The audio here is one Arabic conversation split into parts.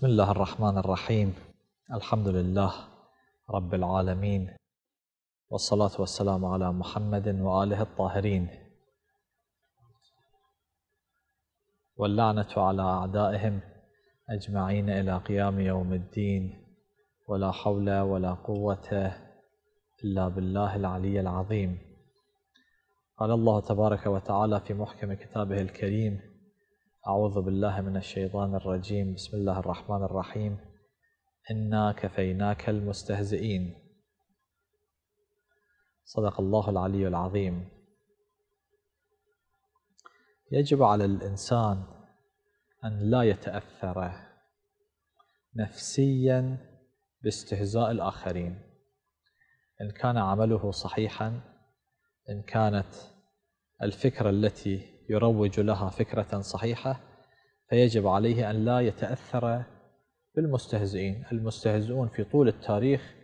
بسم الله الرحمن الرحيم الحمد لله رب العالمين والصلاة والسلام على محمد وآله الطاهرين واللعنة على أعدائهم أجمعين إلى قيام يوم الدين ولا حول ولا قوة إلا بالله العلي العظيم قال الله تبارك وتعالى في محكم كتابه الكريم أعوذ بالله من الشيطان الرجيم بسم الله الرحمن الرحيم إنا كفيناك المستهزئين صدق الله العلي العظيم يجب على الإنسان أن لا يتأثر نفسيا باستهزاء الآخرين إن كان عمله صحيحا إن كانت الفكرة التي يروج لها فكرة صحيحة فيجب عليه أن لا يتأثر بالمستهزئين المستهزئون في طول التاريخ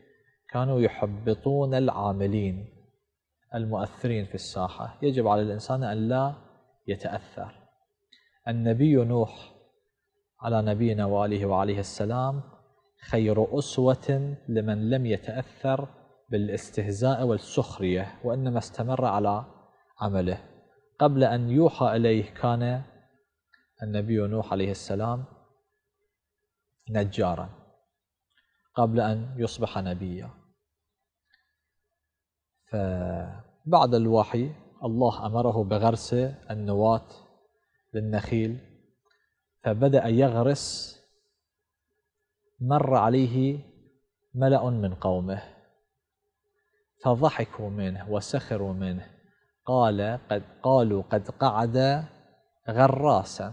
كانوا يحبطون العاملين المؤثرين في الساحة يجب على الإنسان أن لا يتأثر النبي نوح على نبينا وآله وعليه السلام خير أسوة لمن لم يتأثر بالاستهزاء والسخرية وإنما استمر على عمله قبل أن يوحى إليه كان النبي نوح عليه السلام نجارا قبل أن يصبح نبيا فبعد الوحي الله أمره بغرس النواة للنخيل فبدأ يغرس مر عليه ملأ من قومه فضحكوا منه وسخروا منه قال قد قالوا قد قعد غراسا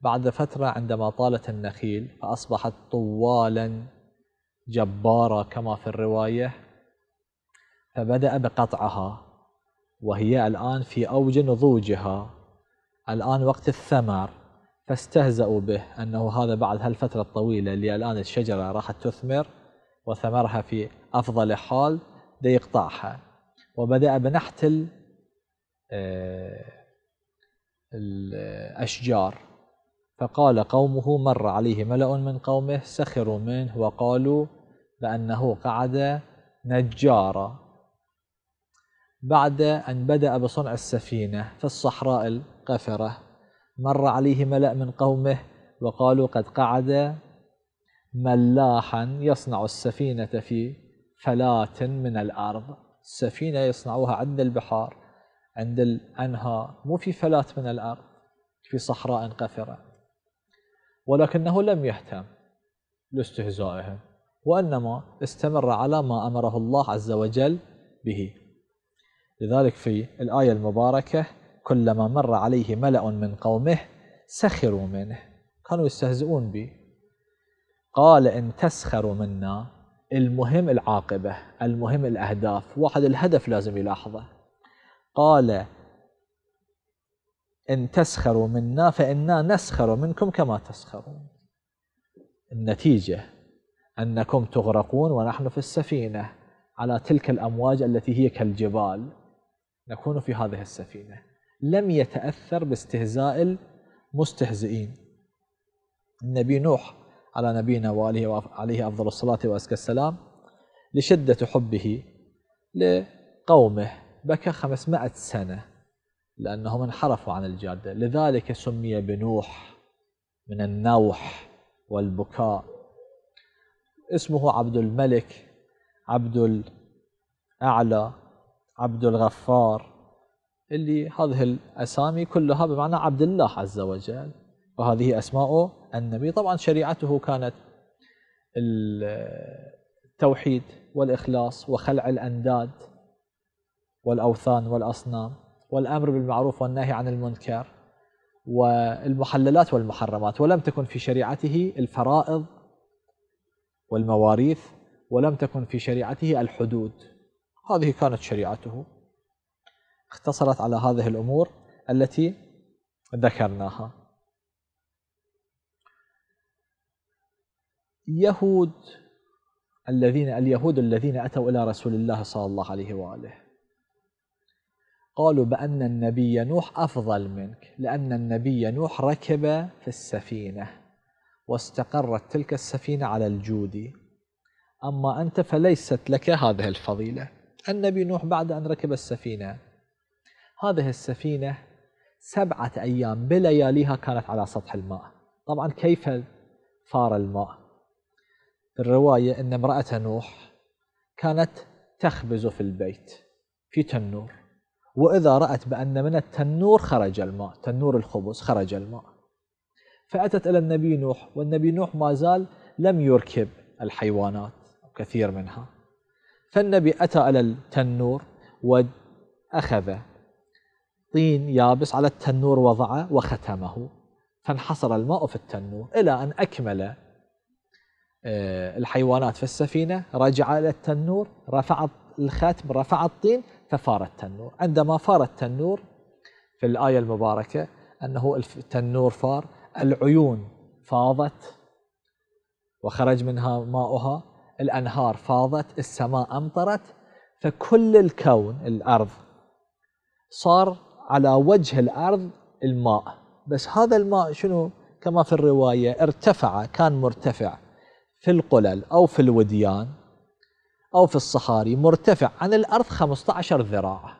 بعد فترة عندما طالت النخيل فأصبحت طوالا جبارة كما في الرواية فبدأ بقطعها وهي الآن في أوج نضوجها الآن وقت الثمر فاستهزأوا به أنه هذا بعد هالفترة الطويلة اللي الآن الشجرة راح تثمر وثمرها في أفضل حال دي يقطعها وبدأ بنحت آه، الأشجار فقال قومه مر عليه ملأ من قومه سخروا منه وقالوا بأنه قعد نجارا بعد أن بدأ بصنع السفينة في الصحراء القفرة مر عليه ملأ من قومه وقالوا قد قعد ملاحا يصنع السفينة في فلاة من الأرض سفينة يصنعوها عند البحار عند الأنهار مو في فلات من الأرض في صحراء قفرة ولكنه لم يهتم لاستهزائهم وإنما استمر على ما أمره الله عز وجل به لذلك في الآية المباركة كلما مر عليه ملأ من قومه سخروا منه كانوا يستهزئون به قال إن تسخروا منا المهم العاقبة المهم الأهداف واحد الهدف لازم يلاحظه قال إن تسخروا منا فإنا نسخر منكم كما تسخرون النتيجة أنكم تغرقون ونحن في السفينة على تلك الأمواج التي هي كالجبال نكون في هذه السفينة لم يتأثر باستهزاء المستهزئين النبي نوح على نبينا وآله عليه أفضل الصلاة وأزكى السلام لشدة حبه لقومه بكى 500 سنة لأنهم انحرفوا عن الجادة لذلك سمي بنوح من النوح والبكاء اسمه عبد الملك عبد الأعلى عبد الغفار اللي هذه الأسامي كلها بمعنى عبد الله عز وجل وهذه أسماء النبي طبعا شريعته كانت التوحيد والإخلاص وخلع الأنداد والأوثان والأصنام والأمر بالمعروف والنهي عن المنكر والمحللات والمحرمات ولم تكن في شريعته الفرائض والمواريث ولم تكن في شريعته الحدود هذه كانت شريعته اختصرت على هذه الأمور التي ذكرناها يهود الذين اليهود الذين أتوا إلى رسول الله صلى الله عليه وآله قالوا بأن النبي نوح أفضل منك لأن النبي نوح ركب في السفينة واستقرت تلك السفينة على الجود أما أنت فليست لك هذه الفضيلة النبي نوح بعد أن ركب السفينة هذه السفينة سبعة أيام بلياليها كانت على سطح الماء طبعا كيف فار الماء في الرواية أن امرأة نوح كانت تخبز في البيت في تنور وإذا رأت بأن من التنور خرج الماء تنور الخبز خرج الماء فأتت إلى النبي نوح والنبي نوح ما زال لم يركب الحيوانات كثير منها فالنبي أتى إلى التنور وأخذ طين يابس على التنور وضعه وختمه فانحصر الماء في التنور إلى أن أكمل آه، الحيوانات في السفينة رجع إلى التنور رفع الختم رفع الطين ففار التنور عندما فار التنور في الآية المباركة أنه التنور فار العيون فاضت وخرج منها ماؤها الأنهار فاضت السماء أمطرت فكل الكون الأرض صار على وجه الأرض الماء بس هذا الماء شنو كما في الرواية ارتفع كان مرتفع في القلل أو في الوديان أو في الصحاري مرتفع عن الأرض 15 ذراع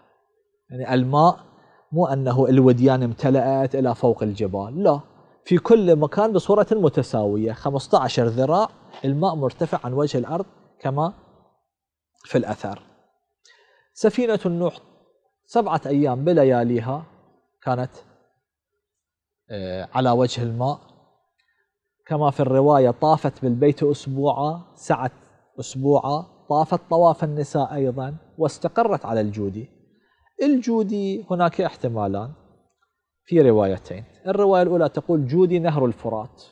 يعني الماء مو أنه الوديان امتلأت إلى فوق الجبال لا في كل مكان بصورة متساوية 15 ذراع الماء مرتفع عن وجه الأرض كما في الأثر سفينة النوح سبعة أيام بلياليها كانت آه، على وجه الماء كما في الرواية طافت بالبيت أسبوعا سعت أسبوعا طافت طواف النساء أيضا واستقرت على الجودي الجودي هناك احتمالان في روايتين الرواية الأولى تقول جودي نهر الفرات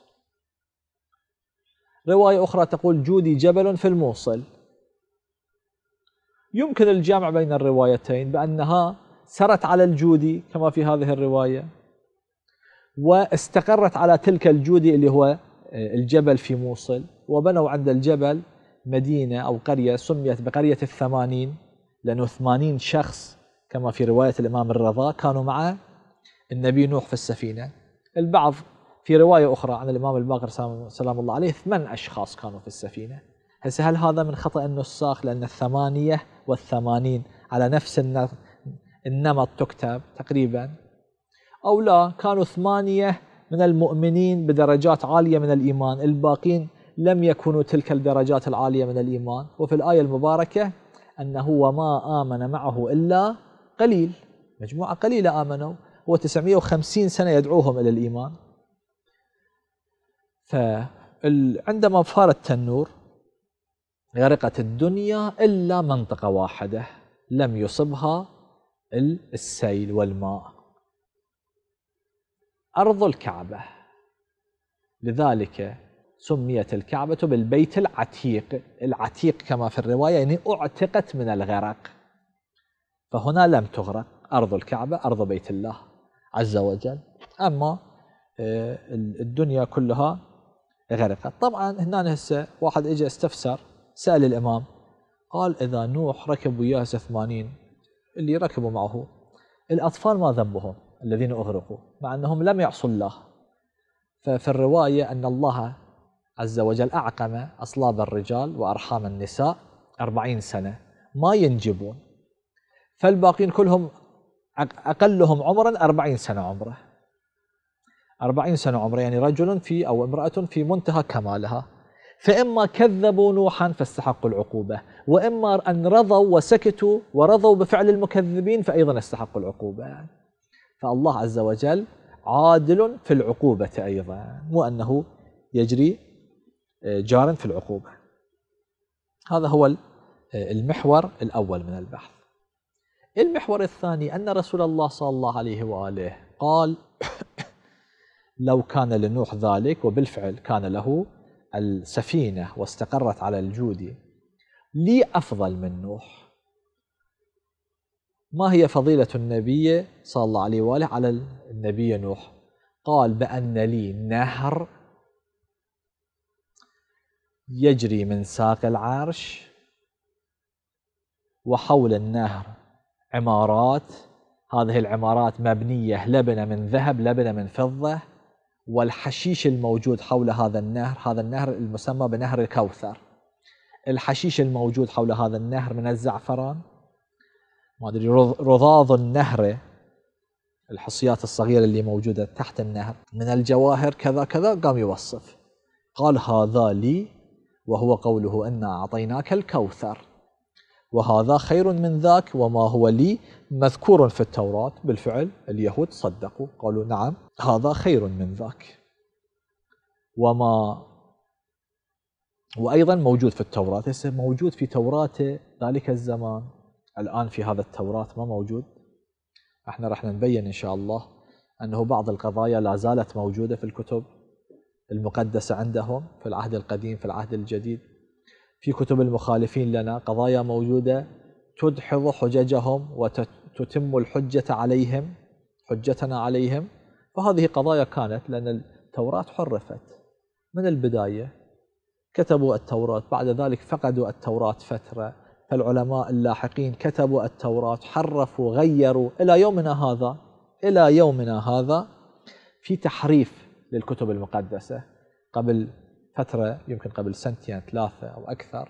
رواية أخرى تقول جودي جبل في الموصل يمكن الجمع بين الروايتين بأنها سرت على الجودي كما في هذه الرواية واستقرت على تلك الجودي اللي هو آه، الجبل في موصل وبنوا عند الجبل مدينة أو قرية سميت بقرية الثمانين لأنه ثمانين شخص كما في رواية الإمام الرضا كانوا مع النبي نوح في السفينة البعض في رواية أخرى عن الإمام الباقر سلام الله عليه ثمان أشخاص كانوا في السفينة هسه هل هذا من خطأ النساخ لأن الثمانية والثمانين على نفس النمط تكتب تقريبا أو لا كانوا ثمانية من المؤمنين بدرجات عالية من الإيمان الباقين لم يكونوا تلك الدرجات العالية من الإيمان وفي الآية المباركة أنه وما آمن معه إلا قليل مجموعة قليلة آمنوا هو 950 سنة يدعوهم إلى الإيمان فعندما فار التنور غرقت الدنيا إلا منطقة واحدة لم يصبها السيل والماء أرض الكعبة لذلك سميت الكعبة بالبيت العتيق العتيق كما في الرواية يعني أعتقت من الغرق فهنا لم تغرق أرض الكعبة أرض بيت الله عز وجل أما آه، الدنيا كلها غرقت طبعا هنا هسه واحد إجا استفسر سأل الإمام قال إذا نوح ركب وياه 80 اللي ركبوا معه الأطفال ما ذنبهم الذين أغرقوا مع أنهم لم يعصوا الله ففي الرواية أن الله عز وجل أعقم أصلاب الرجال وأرحام النساء أربعين سنة ما ينجبون فالباقين كلهم أقلهم عمرا أربعين سنة عمره أربعين سنة عمره يعني رجل في أو امرأة في منتهى كمالها فإما كذبوا نوحا فاستحقوا العقوبة وإما أن رضوا وسكتوا ورضوا بفعل المكذبين فأيضا استحقوا العقوبة يعني فالله عز وجل عادل في العقوبة أيضا مو أنه يجري آه، جارا في العقوبة هذا هو آه، المحور الأول من البحث المحور الثاني أن رسول الله صلى الله عليه وآله قال لو كان لنوح ذلك وبالفعل كان له السفينة واستقرت على الجود لي أفضل من نوح ما هي فضيلة النبي صلى الله عليه وآله على النبي نوح قال بأن لي نهر يجري من ساق العرش وحول النهر عمارات هذه العمارات مبنية لبنة من ذهب لبنة من فضة والحشيش الموجود حول هذا النهر هذا النهر المسمى بنهر الكوثر الحشيش الموجود حول هذا النهر من الزعفران ما ادري رضاض النهر الحصيات الصغيره اللي موجوده تحت النهر من الجواهر كذا كذا قام يوصف قال هذا لي وهو قوله انا اعطيناك الكوثر وهذا خير من ذاك وما هو لي مذكور في التوراه بالفعل اليهود صدقوا قالوا نعم هذا خير من ذاك وما وايضا موجود في التوراه موجود في توراه ذلك الزمان الآن في هذا التوراة ما موجود احنا راح نبين إن شاء الله أنه بعض القضايا لا زالت موجودة في الكتب المقدسة عندهم في العهد القديم في العهد الجديد في كتب المخالفين لنا قضايا موجودة تدحض حججهم وتتم الحجة عليهم حجتنا عليهم فهذه قضايا كانت لأن التوراة حرفت من البداية كتبوا التوراة بعد ذلك فقدوا التوراة فترة العلماء اللاحقين كتبوا التوراة حرفوا غيروا إلى يومنا هذا إلى يومنا هذا في تحريف للكتب المقدسة قبل فترة يمكن قبل سنتين ثلاثة أو أكثر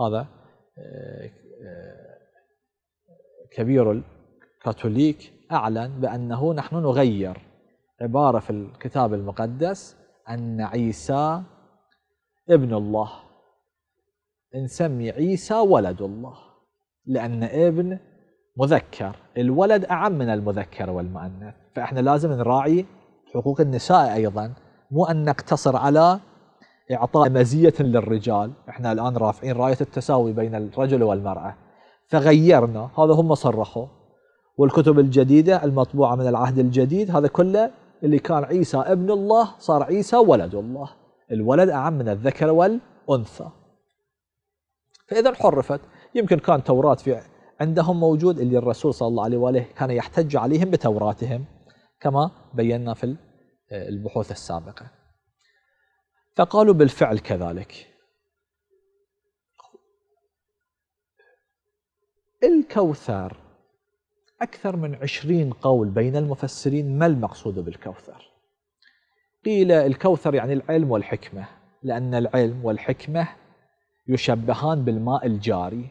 هذا آه، آه، كبير الكاثوليك أعلن بأنه نحن نغير عبارة في الكتاب المقدس أن عيسى ابن الله نسمي عيسى ولد الله لأن ابن مذكر الولد أعم من المذكر والمؤنث فإحنا لازم نراعي حقوق النساء أيضا مو أن نقتصر على إعطاء مزية للرجال إحنا الآن رافعين راية التساوي بين الرجل والمرأة فغيرنا هذا هم صرحوا والكتب الجديدة المطبوعة من العهد الجديد هذا كله اللي كان عيسى ابن الله صار عيسى ولد الله الولد أعم من الذكر والأنثى فإذا حرفت يمكن كان توراة في عندهم موجود اللي الرسول صلى الله عليه وآله كان يحتج عليهم بتوراتهم كما بينا في آه، البحوث السابقة فقالوا بالفعل كذلك الكوثر أكثر من عشرين قول بين المفسرين ما المقصود بالكوثر قيل الكوثر يعني العلم والحكمة لأن العلم والحكمة يشبهان بالماء الجاري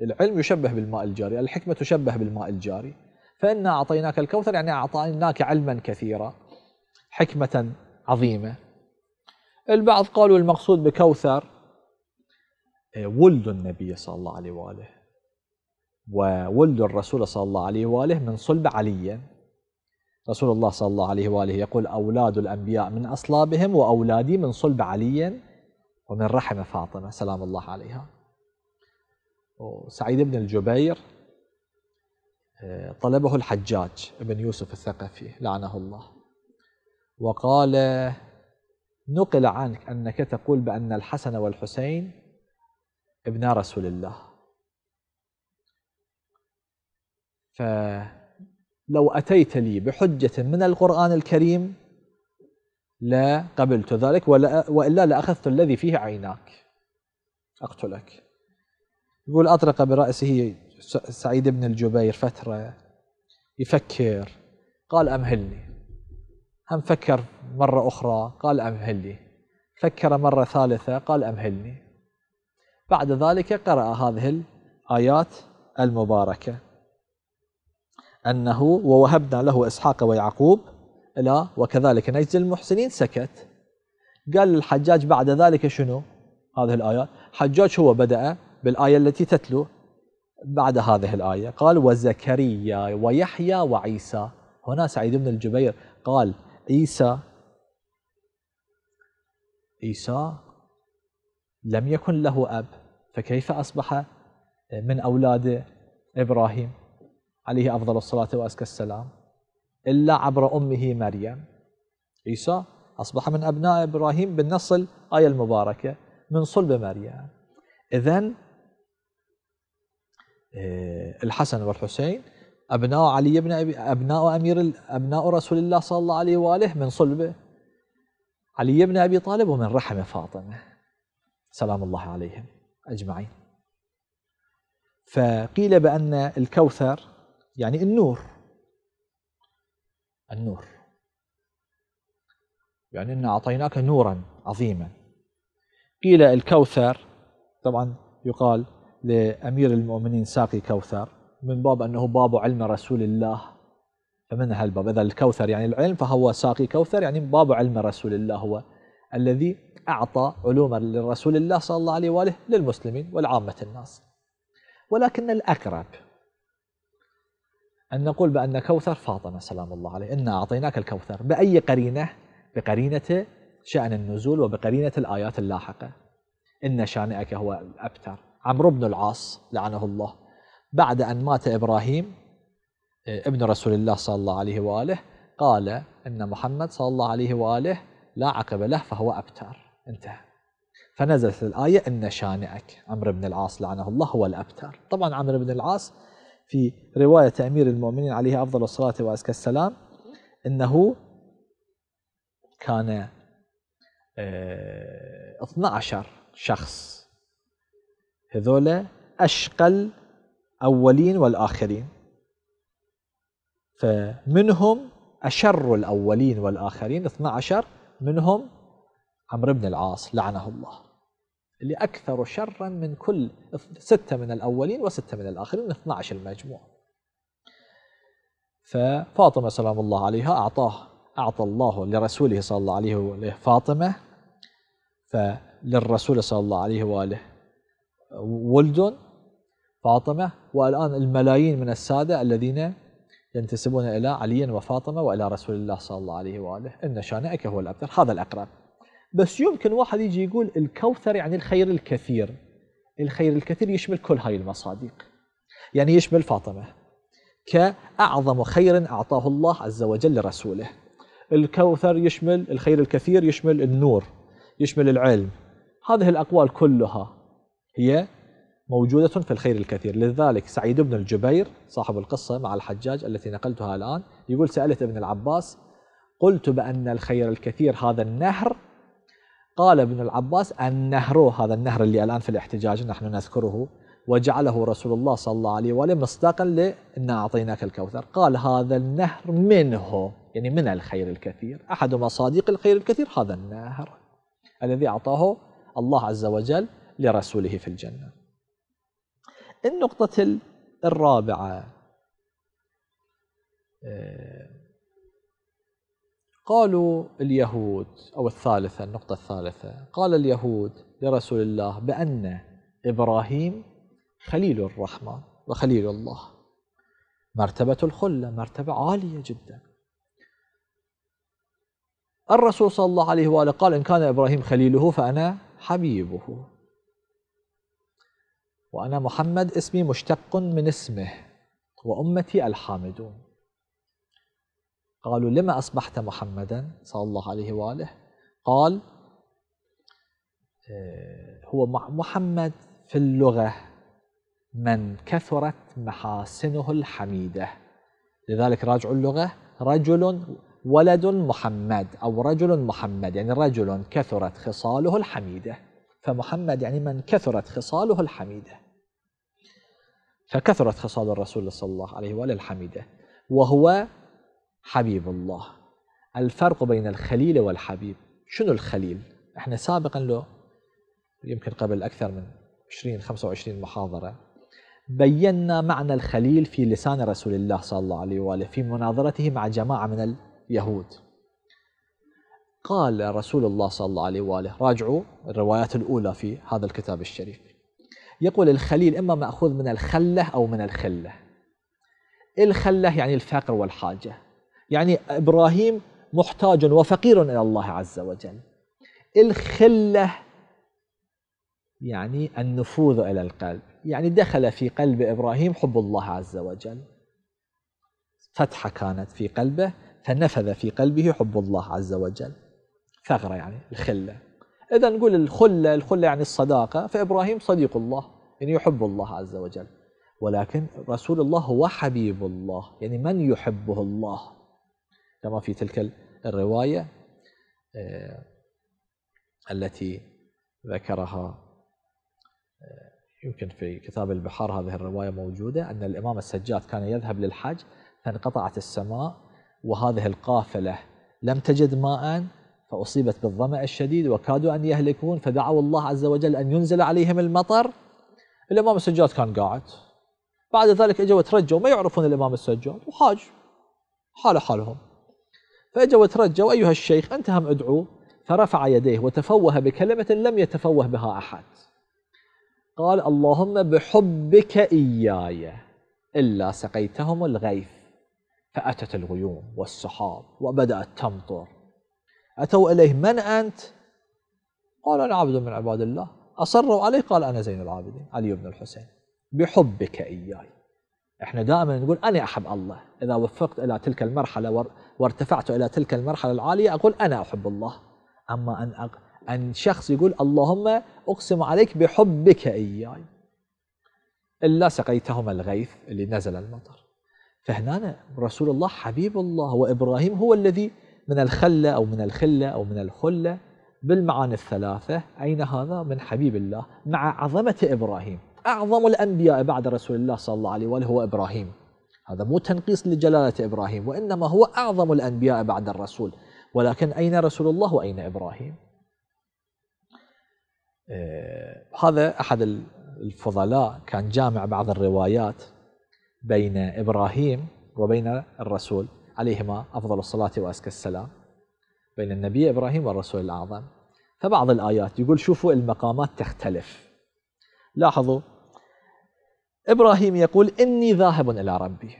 العلم يشبه بالماء الجاري الحكمة تشبه بالماء الجاري فإنا أعطيناك الكوثر يعني أعطيناك علما كثيرا حكمة عظيمة البعض قالوا المقصود بكوثر إيه، ولد النبي صلى الله عليه وآله وولد الرسول صلى الله عليه وآله من صلب علي رسول الله صلى الله عليه وآله يقول أولاد الأنبياء من أصلابهم وأولادي من صلب علي ومن رحم فاطمة سلام الله عليها وسعيد بن الجبير آه، طلبه الحجاج بن يوسف الثقفي لعنه الله وقال نقل عنك أنك تقول بأن الحسن والحسين ابنا رسول الله فلو أتيت لي بحجة من القرآن الكريم لا قبلت ذلك ولا وإلا لأخذت الذي فيه عيناك أقتلك يقول أطرق برأسه سعيد بن الجبير فترة يفكر قال أمهلني هم فكر مرة أخرى قال أمهلني فكر مرة ثالثة قال أمهلني بعد ذلك قرأ هذه الآيات المباركة أنه ووهبنا له إسحاق ويعقوب لا وكذلك نجزي المحسنين سكت قال للحجاج بعد ذلك شنو هذه الآيات حجاج هو بدأ بالآية التي تتلو بعد هذه الآية قال وزكريا ويحيى وعيسى هنا سعيد بن الجبير قال عيسى عيسى لم يكن له أب فكيف أصبح من أولاد إبراهيم عليه أفضل الصلاة وأزكى السلام إلا عبر أمه مريم عيسى أصبح من أبناء إبراهيم بالنص الآية المباركة من صلب مريم إذا آه، الحسن والحسين أبناء علي بن أبي أبناء أمير أبناء رسول الله صلى الله عليه وآله من صلبه علي بن أبي طالب ومن رحم فاطمة سلام الله عليهم أجمعين فقيل بأن الكوثر يعني النور النور يعني إن أعطيناك نورا عظيما قيل الكوثر طبعا يقال لأمير المؤمنين ساقي كوثر من باب أنه باب علم رسول الله فمن هالباب إذا الكوثر يعني العلم فهو ساقي كوثر يعني باب علم رسول الله هو الذي أعطى علوما لرسول الله صلى الله عليه وآله للمسلمين والعامة الناس ولكن الأقرب أن نقول بأن كوثر فاطمة سلام الله عليه إنا أعطيناك الكوثر بأي قرينة بقرينة شأن النزول وبقرينة الآيات اللاحقة إن شانئك هو الأبتر عمرو بن العاص لعنه الله بعد أن مات إبراهيم آه، ابن رسول الله صلى الله عليه وآله قال إن محمد صلى الله عليه وآله لا عقب له فهو أبتر انتهى فنزلت الآية إن شانئك عمرو بن العاص لعنه الله هو الأبتر طبعا عمرو بن العاص في رواية أمير المؤمنين عليه أفضل الصلاة وأزكى السلام أنه كان 12 آه، شخص هذول أشقى الأولين والآخرين فمنهم أشر الأولين والآخرين 12 منهم عمرو بن العاص لعنه الله اللي أكثر شرا من كل ستة من الأولين وستة من الآخرين 12 المجموع ففاطمة سلام الله عليها أعطاه أعطى الله لرسوله صلى الله عليه وآله فاطمة فللرسول صلى الله عليه وآله ولد فاطمة والآن الملايين من السادة الذين ينتسبون إلى علي وفاطمة وإلى رسول الله صلى الله عليه وآله إن شانئك هو الأبتر هذا الأقرب بس يمكن واحد يجي يقول الكوثر يعني الخير الكثير الخير الكثير يشمل كل هاي المصادق يعني يشمل فاطمة كأعظم خير أعطاه الله عز وجل لرسوله الكوثر يشمل الخير الكثير يشمل النور يشمل العلم هذه الأقوال كلها هي موجودة في الخير الكثير لذلك سعيد بن الجبير صاحب القصة مع الحجاج التي نقلتها الآن يقول سألت ابن العباس قلت بأن الخير الكثير هذا النهر قال ابن العباس النهر هذا النهر اللي الآن في الاحتجاج نحن نذكره وجعله رسول الله صلى الله عليه وآله مصداقا لإن أعطيناك الكوثر قال هذا النهر منه يعني من الخير الكثير أحد مصادق الخير الكثير هذا النهر الذي أعطاه الله عز وجل لرسوله في الجنة النقطة الرابعة آه، قالوا اليهود أو الثالثة النقطة الثالثة قال اليهود لرسول الله بأن إبراهيم خليل الرحمن وخليل الله مرتبة الخلة مرتبة عالية جدا الرسول صلى الله عليه وآله قال إن كان إبراهيم خليله فأنا حبيبه وأنا محمد اسمي مشتق من اسمه وأمتي الحامدون قالوا لما أصبحت محمدا صلى الله عليه وآله قال آه، هو محمد في اللغة من كثرت محاسنه الحميدة لذلك راجعوا اللغة رجل ولد محمد أو رجل محمد يعني رجل كثرت خصاله الحميدة فمحمد يعني من كثرت خصاله الحميدة فكثرت خصال الرسول صلى الله عليه وآله الحميدة وهو حبيب الله الفرق بين الخليل والحبيب شنو الخليل؟ احنا سابقا له يمكن قبل أكثر من 20 25 محاضرة بينا معنى الخليل في لسان رسول الله صلى الله عليه وآله في مناظرته مع جماعة من اليهود قال رسول الله صلى الله عليه وآله راجعوا الروايات الأولى في هذا الكتاب الشريف يقول الخليل إما مأخوذ من الخلة أو من الخلة الخلة يعني الفقر والحاجة يعني إبراهيم محتاج وفقير إلى الله عز وجل الخلة يعني النفوذ إلى القلب يعني دخل في قلب إبراهيم حب الله عز وجل فتحة كانت في قلبه فنفذ في قلبه حب الله عز وجل ثغرة يعني الخلة إذا نقول الخلة الخلة يعني الصداقة فإبراهيم صديق الله يعني يحب الله عز وجل ولكن رسول الله هو حبيب الله يعني من يحبه الله كما في تلك الرواية آه، التي ذكرها آه، يمكن في كتاب البحار هذه الرواية موجودة أن الإمام السجاد كان يذهب للحج فانقطعت السماء وهذه القافلة لم تجد ماء فأصيبت بالظمأ الشديد وكادوا أن يهلكون فدعوا الله عز وجل أن ينزل عليهم المطر الإمام السجاد كان قاعد بعد ذلك اجوا ترجوا ما يعرفون الإمام السجاد وحاج حال حالهم فأجا وترجوا أيها الشيخ أنت هم ادعو فرفع يديه وتفوه بكلمة لم يتفوه بها أحد قال اللهم بحبك إياي إلا سقيتهم الغيث فأتت الغيوم والسحاب وبدأت تمطر أتوا إليه من أنت؟ قال أنا عبد من عباد الله أصروا عليه قال أنا زين العابدين علي بن الحسين بحبك إياي احنا دائما نقول انا احب الله اذا وفقت الى تلك المرحله وارتفعت الى تلك المرحله العاليه اقول انا احب الله اما ان أق... ان شخص يقول اللهم اقسم عليك بحبك اياي الا سقيتهما الغيث اللي نزل المطر فهنا رسول الله حبيب الله وابراهيم هو الذي من الخله او من الخله او من الخله بالمعاني الثلاثه اين هذا من حبيب الله مع عظمه ابراهيم أعظم الأنبياء بعد رسول الله صلى الله عليه وآله هو إبراهيم هذا مو تنقيص لجلالة إبراهيم وإنما هو أعظم الأنبياء بعد الرسول ولكن أين رسول الله وأين إبراهيم آه، هذا أحد الفضلاء كان جامع بعض الروايات بين إبراهيم وبين الرسول عليهما أفضل الصلاة وأزكى السلام بين النبي إبراهيم والرسول الأعظم فبعض الآيات يقول شوفوا المقامات تختلف لاحظوا إبراهيم يقول إني ذاهب إلى ربي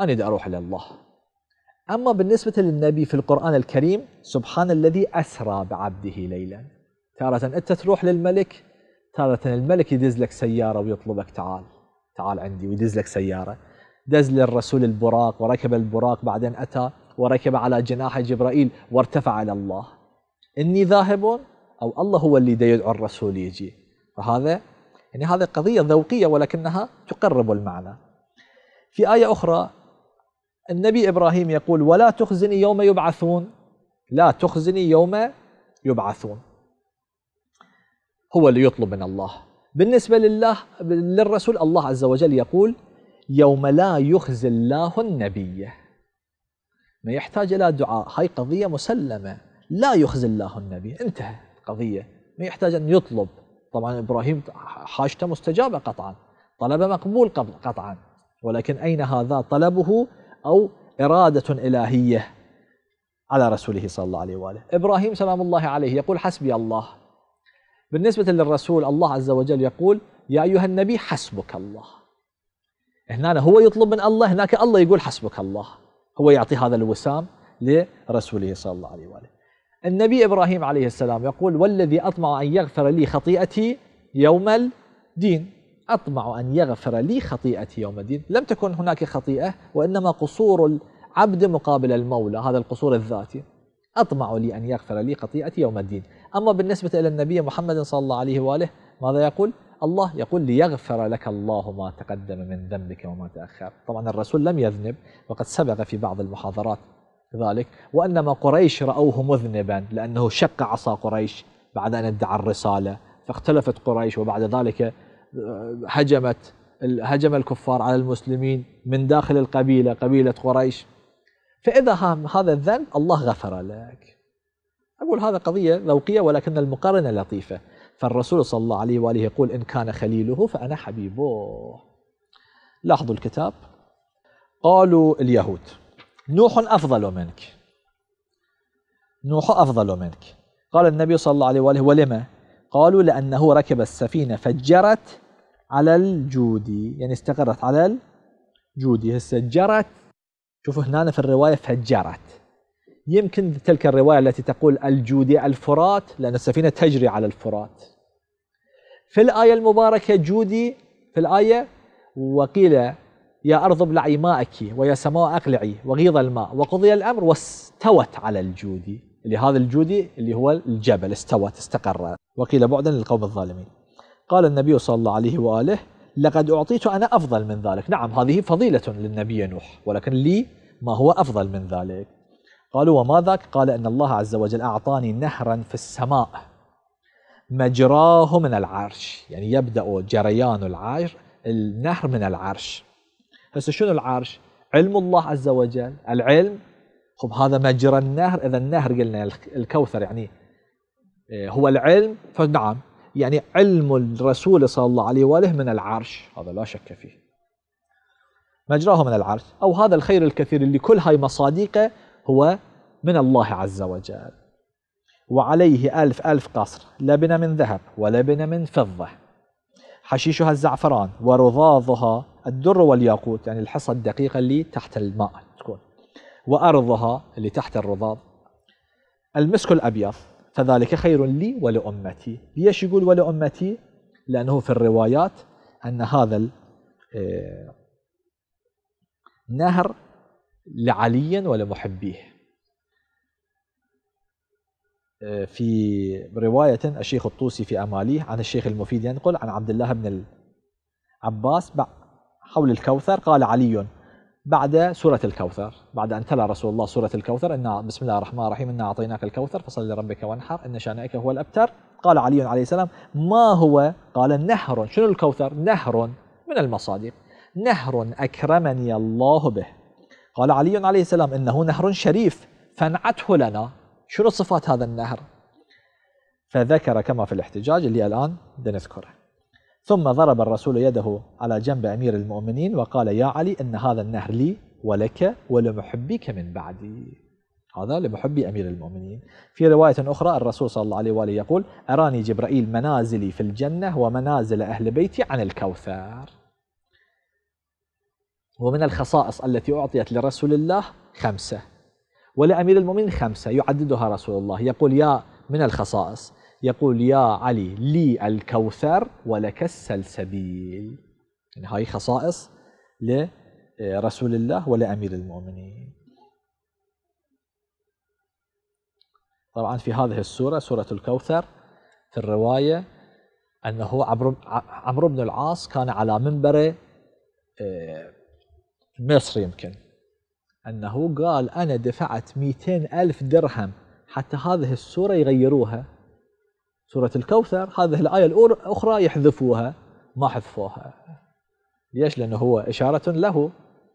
أنا بدي أروح إلى الله أما بالنسبة للنبي في القرآن الكريم سبحان الذي أسرى بعبده ليلا تارة أنت تروح للملك تارة الملك يدز لك سيارة ويطلبك تعال تعال عندي ويدز لك سيارة دز للرسول البراق وركب البراق بعدين أتى وركب على جناح جبرائيل وارتفع إلى الله إني ذاهب أو الله هو اللي يدعو الرسول يجي فهذا يعني هذه قضية ذوقية ولكنها تقرب المعنى في آية أخرى النبي إبراهيم يقول ولا تخزني يوم يبعثون لا تخزني يوم يبعثون هو اللي يطلب من الله بالنسبة لله للرسول الله عز وجل يقول يوم لا يخزي الله النبي ما يحتاج إلى دعاء هاي قضية مسلمة لا يخزي الله النبي انتهى القضية ما يحتاج أن يطلب طبعا إبراهيم حاجته مستجابة قطعا طلب مقبول قطعا ولكن أين هذا طلبه أو إرادة إلهية على رسوله صلى الله عليه وآله إبراهيم سلام الله عليه يقول حسبي الله بالنسبة للرسول الله عز وجل يقول يا أيها النبي حسبك الله هنا هو يطلب من الله هناك الله يقول حسبك الله هو يعطي هذا الوسام لرسوله صلى الله عليه وآله النبي إبراهيم عليه السلام يقول والذي أطمع أن يغفر لي خطيئتي يوم الدين أطمع أن يغفر لي خطيئتي يوم الدين لم تكن هناك خطيئة وإنما قصور العبد مقابل المولى هذا القصور الذاتي أطمع لي أن يغفر لي خطيئتي يوم الدين أما بالنسبة إلى النبي محمد صلى الله عليه وآله ماذا يقول الله يقول ليغفر لك الله ما تقدم من ذنبك وما تأخر طبعا الرسول لم يذنب وقد سبق في بعض المحاضرات كذلك وإنما قريش رأوه مذنبا لأنه شق عصا قريش بعد أن ادعى الرسالة فاختلفت قريش وبعد ذلك آه، هجمت هجم الكفار على المسلمين من داخل القبيلة قبيلة قريش فإذا هذا الذنب الله غفر لك أقول هذا قضية ذوقية ولكن المقارنة لطيفة فالرسول صلى الله عليه وآله يقول إن كان خليله فأنا حبيبه لاحظوا الكتاب قالوا اليهود نوح أفضل منك نوح أفضل منك قال النبي صلى الله عليه وآله ولما قالوا لأنه ركب السفينة فجرت على الجودي يعني استقرت على الجودي يعني هسه جرت شوفوا هنا في الرواية فجرت يمكن تلك الرواية التي تقول الجودي الفرات لأن السفينة تجري على الفرات في الآية المباركة جودي في الآية وقيل يا أرض ابلعي ماءك ويا سماء أقلعي وغيض الماء وقضي الأمر واستوت على الجودي اللي هذا الجودي اللي هو الجبل استوت استقر وقيل بعدا للقوم الظالمين قال النبي صلى الله عليه وآله لقد أعطيت أنا أفضل من ذلك نعم هذه فضيلة للنبي نوح ولكن لي ما هو أفضل من ذلك قالوا وما ذاك قال أن الله عز وجل أعطاني نهرا في السماء مجراه من العرش يعني يبدأ جريان العرش النهر من العرش هسه شنو العرش علم الله عز وجل العلم خب هذا مجرى النهر اذا النهر قلنا الكوثر يعني إيه، هو العلم فنعم يعني علم الرسول صلى الله عليه واله من العرش هذا لا شك فيه مجراه من العرش او هذا الخير الكثير اللي كل هاي مصادقه هو من الله عز وجل وعليه ألف ألف قصر لبن من ذهب ولبن من فضة حشيشها الزعفران ورضاضها الدر والياقوت يعني الحصى الدقيقة اللي تحت الماء تكون وأرضها اللي تحت الرضاض المسك الأبيض فذلك خير لي ولأمتي ليش يقول ولأمتي لأنه في الروايات أن هذا النهر آه، لعلي ولمحبيه في رواية الشيخ الطوسي في أماليه عن الشيخ المفيد ينقل عن عبد الله بن العباس حول الكوثر قال علي بعد سورة الكوثر بعد أن تلا رسول الله سورة الكوثر إن بسم الله الرحمن الرحيم إنا أعطيناك الكوثر فصل لربك وانحر إن شانئك هو الأبتر قال علي عليه السلام ما هو قال نهر شنو الكوثر نهر من المصادق نهر أكرمني الله به قال علي عليه السلام إنه نهر شريف فانعته لنا شنو صفات هذا النهر فذكر كما في الاحتجاج اللي الآن بنذكره ثم ضرب الرسول يده على جنب أمير المؤمنين وقال يا علي إن هذا النهر لي ولك ولمحبيك من بعدي هذا لمحبي أمير المؤمنين في رواية أخرى الرسول صلى الله عليه وآله يقول أراني جبرائيل منازلي في الجنة ومنازل أهل بيتي عن الكوثر ومن الخصائص التي أعطيت لرسول الله خمسة ولأمير المؤمنين خمسة يعددها رسول الله يقول يا من الخصائص يقول يا علي لي الكوثر ولك السلسبيل يعني هاي خصائص لرسول الله ولأمير المؤمنين طبعا في هذه السورة سورة الكوثر في الرواية أنه عمرو بن العاص كان على منبر آه، مصر يمكن أنه قال أنا دفعت 200 ألف درهم حتى هذه السورة يغيروها سورة الكوثر هذه الآية الأخرى يحذفوها ما حذفوها ليش؟ لأنه هو إشارة له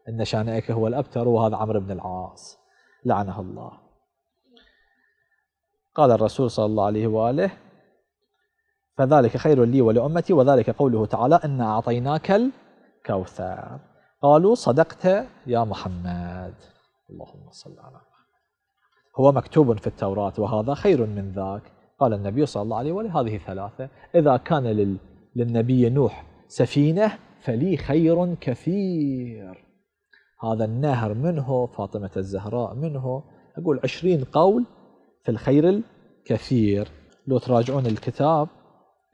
أن شانئك هو الأبتر وهذا عمرو بن العاص لعنه الله قال الرسول صلى الله عليه وآله فذلك خير لي ولأمتي وذلك قوله تعالى إن أعطيناك الكوثر قالوا صدقت يا محمد اللهم صل على محمد هو مكتوب في التوراة وهذا خير من ذاك قال النبي صلى الله عليه وآله هذه ثلاثة إذا كان لل... للنبي نوح سفينة فلي خير كثير هذا النهر منه فاطمة الزهراء منه أقول عشرين قول في الخير الكثير لو تراجعون الكتاب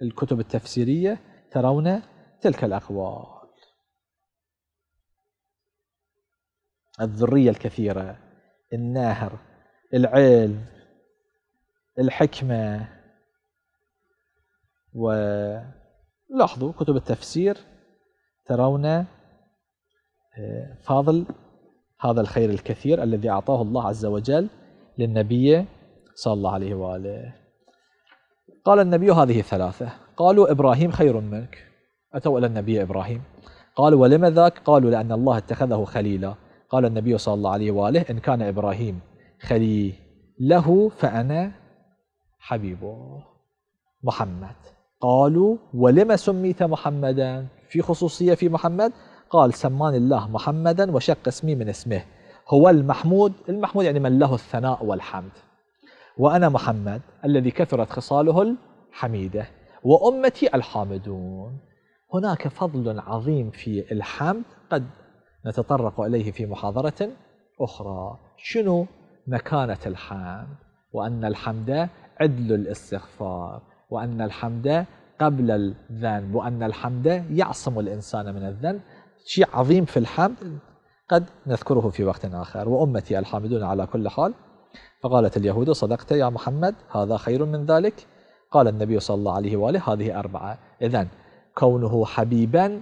الكتب التفسيرية ترون تلك الأقوال الذرية الكثيرة الناهر العلم الحكمة ولاحظوا كتب التفسير ترون آه، فاضل هذا الخير الكثير الذي أعطاه الله عز وجل للنبي صلى الله عليه وآله قال النبي هذه ثلاثة قالوا إبراهيم خير منك أتوا إلى النبي إبراهيم قالوا ولم ذاك قالوا لأن الله اتخذه خليلا قال النبي صلى الله عليه وآله إن كان إبراهيم له فأنا حبيبه محمد قالوا ولم سميت محمدا في خصوصية في محمد قال سماني الله محمدا وشق اسمي من اسمه هو المحمود المحمود يعني من له الثناء والحمد وأنا محمد الذي كثرت خصاله الحميدة وأمتي الحامدون هناك فضل عظيم في الحمد قد نتطرق إليه في محاضرة أخرى شنو مكانة الحمد وأن الحمد عدل الاستغفار وأن الحمد قبل الذنب وأن الحمد يعصم الإنسان من الذنب شيء عظيم في الحمد قد نذكره في وقت آخر وأمتي الحامدون على كل حال فقالت اليهود صدقت يا محمد هذا خير من ذلك قال النبي صلى الله عليه وآله هذه أربعة إذا كونه حبيبا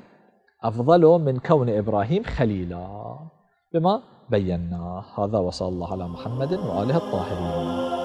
أفضل من كون إبراهيم خليلا بما بيناه هذا وصلى الله على محمد وآله الطاهرين